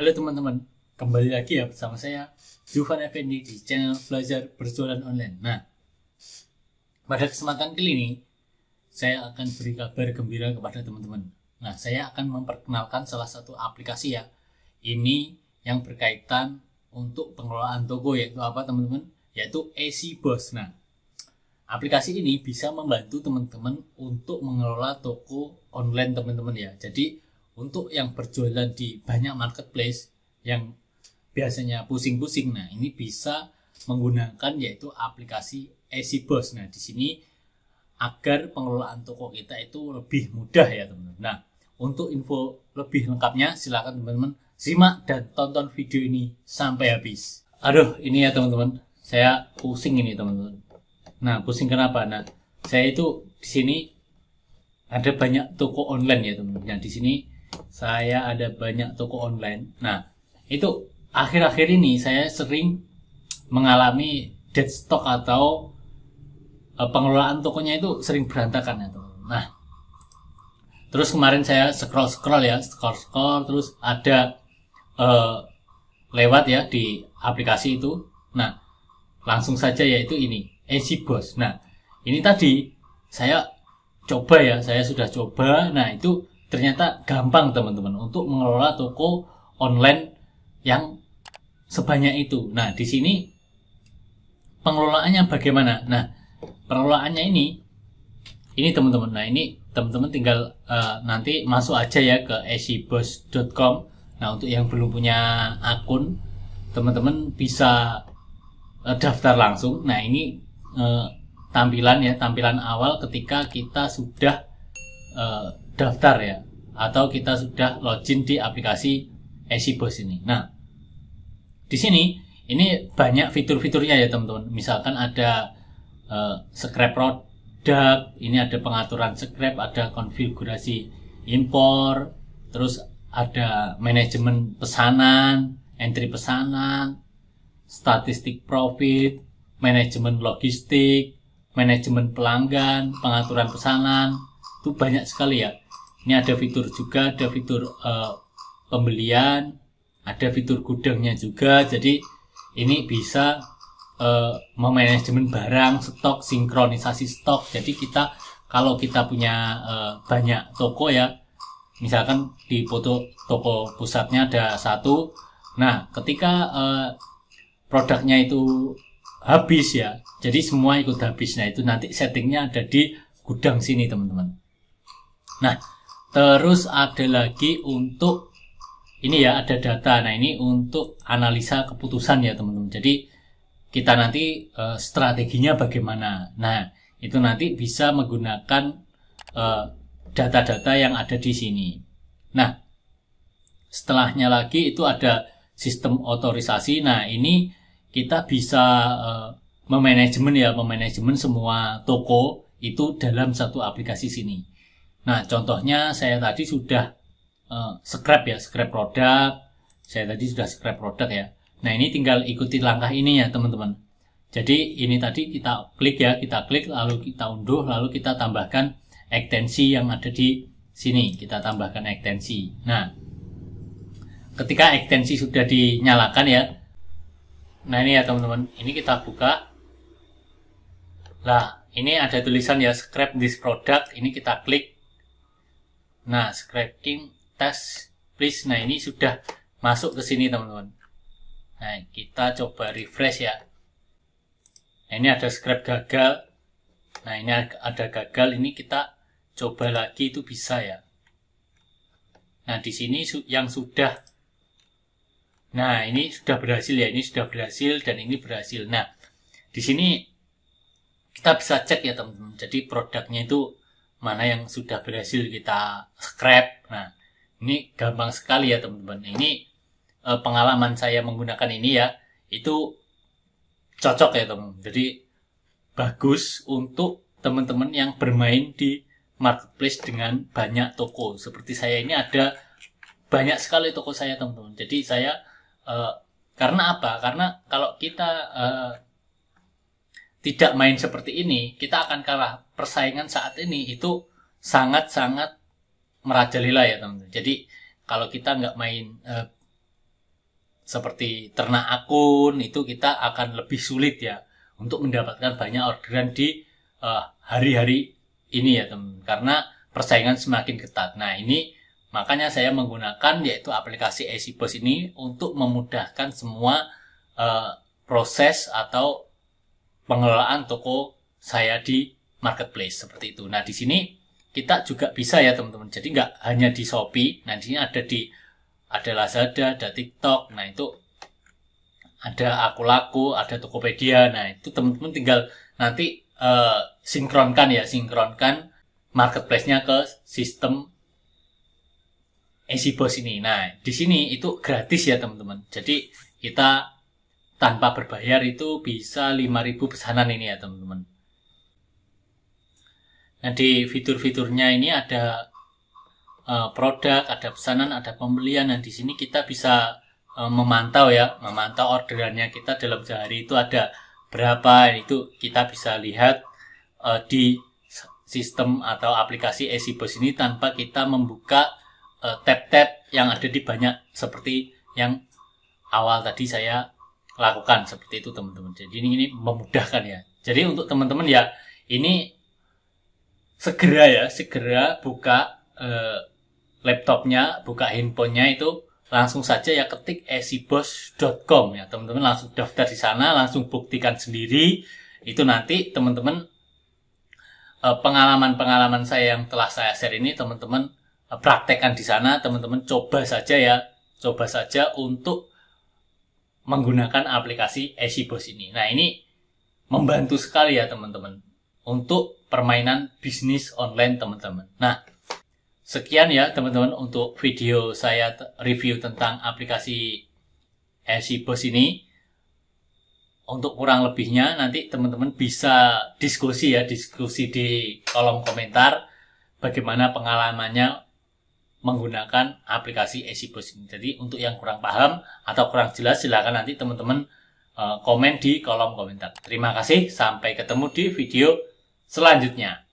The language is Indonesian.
Halo teman-teman, kembali lagi ya bersama saya Jufan Effendi di channel Belajar Berjualan Online. Nah, pada kesempatan kali ini saya akan beri kabar gembira kepada teman-teman. Nah, saya akan memperkenalkan salah satu aplikasi ya. Ini yang berkaitan untuk pengelolaan toko yaitu apa teman-teman? Yaitu AC Boss. Nah, aplikasi ini bisa membantu teman-teman untuk mengelola toko online teman-teman ya. Jadi untuk yang berjualan di banyak marketplace yang biasanya pusing-pusing. Nah, ini bisa menggunakan yaitu aplikasi EasyBoss. Nah, di sini agar pengelolaan toko kita itu lebih mudah ya, teman-teman. Nah, untuk info lebih lengkapnya silahkan teman-teman simak dan tonton video ini sampai habis. Aduh, ini ya teman-teman. Saya pusing ini, teman-teman. Nah, pusing kenapa? Nah, saya itu di sini ada banyak toko online ya, teman-teman. Nah, di sini saya ada banyak toko online. Nah, itu akhir-akhir ini saya sering mengalami dead stock atau eh, pengelolaan tokonya itu sering berantakan ya teman. Nah, terus kemarin saya scroll scroll ya, scroll scroll terus ada uh, lewat ya di aplikasi itu. Nah, langsung saja yaitu ini Easy Boss. Nah, ini tadi saya coba ya, saya sudah coba. Nah, itu ternyata gampang teman-teman untuk mengelola toko online yang sebanyak itu. Nah, di sini pengelolaannya bagaimana? Nah, pengelolaannya ini ini teman-teman. Nah, ini teman-teman tinggal uh, nanti masuk aja ya ke esibos.com. Nah, untuk yang belum punya akun, teman-teman bisa uh, daftar langsung. Nah, ini uh, tampilan ya, tampilan awal ketika kita sudah uh, daftar ya atau kita sudah login di aplikasi EasyBoss ini. Nah, di sini ini banyak fitur-fiturnya ya teman-teman. Misalkan ada uh, scrap produk, ini ada pengaturan scrap, ada konfigurasi impor, terus ada manajemen pesanan, entry pesanan, statistik profit, manajemen logistik, manajemen pelanggan, pengaturan pesanan, itu banyak sekali ya ini ada fitur juga ada fitur uh, pembelian ada fitur gudangnya juga jadi ini bisa uh, memanajemen barang stok sinkronisasi stok jadi kita kalau kita punya uh, banyak toko ya misalkan di foto toko pusatnya ada satu nah ketika uh, produknya itu habis ya jadi semua ikut habis nah itu nanti settingnya ada di gudang sini teman-teman nah Terus ada lagi untuk ini ya ada data. Nah ini untuk analisa keputusan ya teman-teman. Jadi kita nanti e, strateginya bagaimana. Nah itu nanti bisa menggunakan eh, data-data e, yang ada di sini. Nah setelahnya lagi itu ada sistem otorisasi. Nah ini kita bisa e, eh, memanajemen ya memanajemen semua toko itu dalam satu aplikasi sini. Nah, contohnya saya tadi sudah uh, scrap ya, scrap produk. Saya tadi sudah scrap produk ya. Nah, ini tinggal ikuti langkah ini ya, teman-teman. Jadi, ini tadi kita klik ya, kita klik, lalu kita unduh, lalu kita tambahkan ekstensi yang ada di sini. Kita tambahkan ekstensi. Nah, ketika ekstensi sudah dinyalakan ya, nah ini ya teman-teman, ini kita buka. lah ini ada tulisan ya, scrap this product, ini kita klik, Nah, scraping test please. Nah, ini sudah masuk ke sini, teman-teman. Nah, kita coba refresh ya. Nah, ini ada scrap gagal. Nah, ini ada gagal. Ini kita coba lagi itu bisa ya. Nah, di sini yang sudah Nah, ini sudah berhasil ya. Ini sudah berhasil dan ini berhasil. Nah, di sini kita bisa cek ya, teman-teman. Jadi produknya itu mana yang sudah berhasil kita scrap. Nah, ini gampang sekali ya teman-teman. Ini e, pengalaman saya menggunakan ini ya, itu cocok ya teman. teman Jadi bagus untuk teman-teman yang bermain di marketplace dengan banyak toko. Seperti saya ini ada banyak sekali toko saya teman-teman. Jadi saya e, karena apa? Karena kalau kita e, tidak main seperti ini, kita akan kalah. Persaingan saat ini itu sangat-sangat merajalela ya teman-teman. Jadi kalau kita nggak main eh, seperti ternak akun itu kita akan lebih sulit ya untuk mendapatkan banyak orderan di eh, hari-hari eh, ini ya teman-teman. Karena persaingan semakin ketat. Nah ini makanya saya menggunakan yaitu aplikasi Easy Bus ini untuk memudahkan semua eh, proses atau pengelolaan toko saya di marketplace seperti itu. Nah di sini kita juga bisa ya teman-teman. Jadi nggak hanya di Shopee, nah di sini ada di ada Lazada, ada TikTok, nah itu ada aku laku, ada Tokopedia, nah itu teman-teman tinggal nanti uh, sinkronkan ya, sinkronkan marketplace-nya ke sistem Easy ini. Nah, di sini itu gratis ya teman-teman. Jadi kita tanpa berbayar itu bisa 5000 pesanan ini ya teman-teman nah di fitur-fiturnya ini ada uh, produk ada pesanan ada pembelian nah di sini kita bisa uh, memantau ya memantau orderannya kita dalam sehari itu ada berapa itu kita bisa lihat uh, di sistem atau aplikasi Esibos ini tanpa kita membuka tab-tab uh, tab -tab yang ada di banyak seperti yang awal tadi saya lakukan seperti itu teman-teman. Jadi ini memudahkan ya. Jadi untuk teman-teman ya ini segera ya, segera buka eh, laptopnya, buka handphonenya itu langsung saja ya ketik esibos.com ya teman-teman langsung daftar di sana, langsung buktikan sendiri itu nanti teman-teman eh, pengalaman-pengalaman saya yang telah saya share ini teman-teman eh, praktekkan di sana, teman-teman coba saja ya, coba saja untuk menggunakan aplikasi Esibos ini. Nah ini membantu sekali ya teman-teman untuk permainan bisnis online teman-teman. Nah sekian ya teman-teman untuk video saya review tentang aplikasi Esibos ini. Untuk kurang lebihnya nanti teman-teman bisa diskusi ya diskusi di kolom komentar bagaimana pengalamannya menggunakan aplikasi Esibus ini. Jadi untuk yang kurang paham atau kurang jelas silahkan nanti teman-teman eh, komen di kolom komentar. Terima kasih, sampai ketemu di video selanjutnya.